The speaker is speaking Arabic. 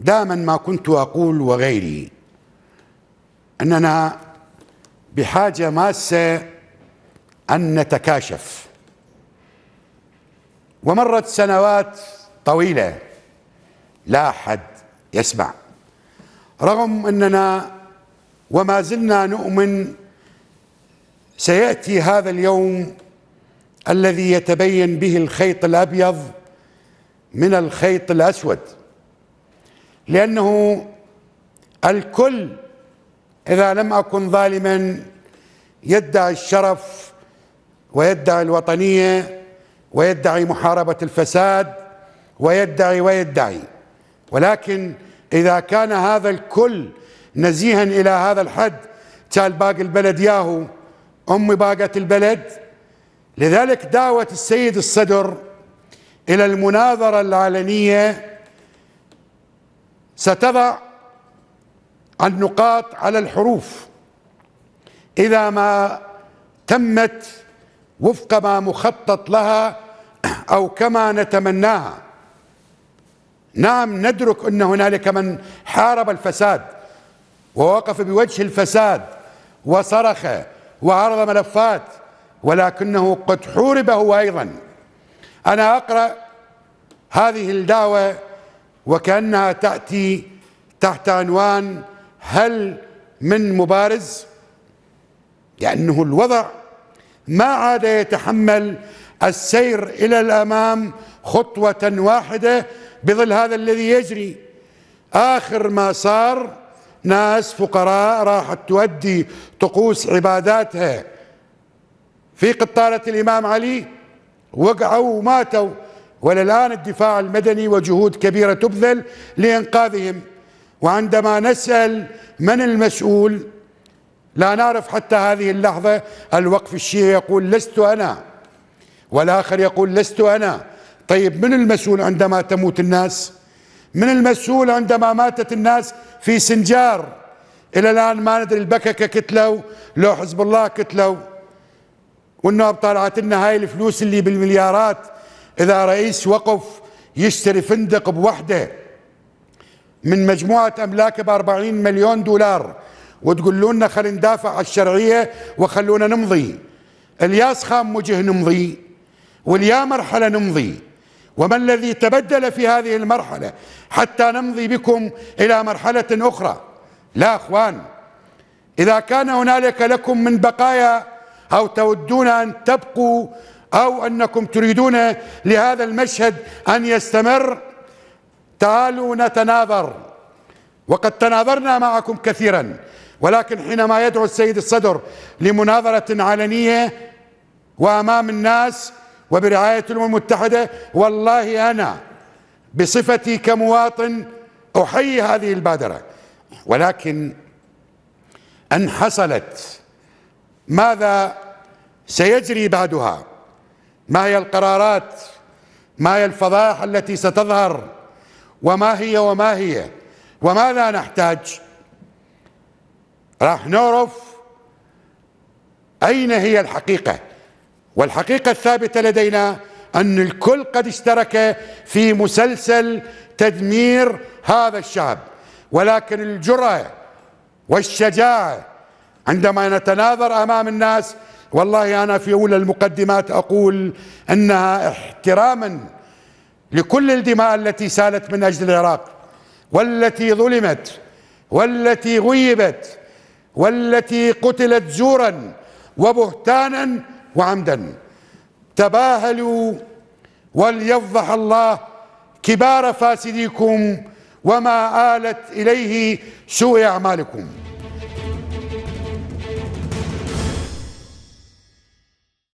دائما ما كنت أقول وغيري أننا بحاجة ماسة أن نتكاشف ومرت سنوات طويلة لا أحد يسمع رغم أننا وما زلنا نؤمن سيأتي هذا اليوم الذي يتبين به الخيط الأبيض من الخيط الأسود لأنه الكل إذا لم أكن ظالما يدعي الشرف ويدعي الوطنية ويدعي محاربة الفساد ويدعي ويدعي ولكن إذا كان هذا الكل نزيها إلى هذا الحد كان باقي البلد ياهو أم باقة البلد لذلك دعوة السيد الصدر إلى المناظرة العلنية ستضع النقاط على الحروف إذا ما تمت وفق ما مخطط لها أو كما نتمناها نعم ندرك أن هنالك من حارب الفساد ووقف بوجه الفساد وصرخ وعرض ملفات ولكنه قد حورب هو أيضا أنا أقرأ هذه الدعوة وكأنها تأتي تحت عنوان هل من مبارز لأنه الوضع ما عاد يتحمل السير إلى الأمام خطوة واحدة بظل هذا الذي يجري آخر ما صار ناس فقراء راحت تؤدي طقوس عباداتها في قطارة الإمام علي وقعوا وماتوا وللآن الدفاع المدني وجهود كبيرة تبذل لإنقاذهم وعندما نسأل من المسؤول لا نعرف حتى هذه اللحظة الوقف الشيعي يقول لست أنا والآخر يقول لست أنا طيب من المسؤول عندما تموت الناس من المسؤول عندما ماتت الناس في سنجار إلى الآن ما ندري البككة كتلوا لو حزب الله كتلوا والنواب طالعت لنا هاي الفلوس اللي بالمليارات إذا رئيس وقف يشتري فندق بوحده من مجموعة املاك ب 40 مليون دولار وتقول لنا خلينا ندافع على الشرعية وخلونا نمضي الياس خام وجه نمضي واليا مرحلة نمضي وما الذي تبدل في هذه المرحلة حتى نمضي بكم إلى مرحلة أخرى لا أخوان إذا كان هنالك لكم من بقايا أو تودون أن تبقوا أو أنكم تريدون لهذا المشهد أن يستمر تعالوا نتناظر وقد تناظرنا معكم كثيرا ولكن حينما يدعو السيد الصدر لمناظرة علنية وأمام الناس وبرعاية الأمم المتحدة والله أنا بصفتي كمواطن أحيي هذه البادرة ولكن أن حصلت ماذا سيجري بعدها ما هي القرارات ما هي الفضائح التي ستظهر وما هي وما هي وماذا نحتاج راح نعرف أين هي الحقيقة والحقيقة الثابتة لدينا أن الكل قد اشترك في مسلسل تدمير هذا الشعب ولكن الجرأة والشجاعة عندما نتناظر أمام الناس والله أنا في أولى المقدمات أقول أنها احتراما لكل الدماء التي سالت من أجل العراق والتي ظلمت والتي غيبت والتي قتلت زورا وبهتانا وعمدا تباهلوا وليفضح الله كبار فاسديكم وما آلت إليه سوء أعمالكم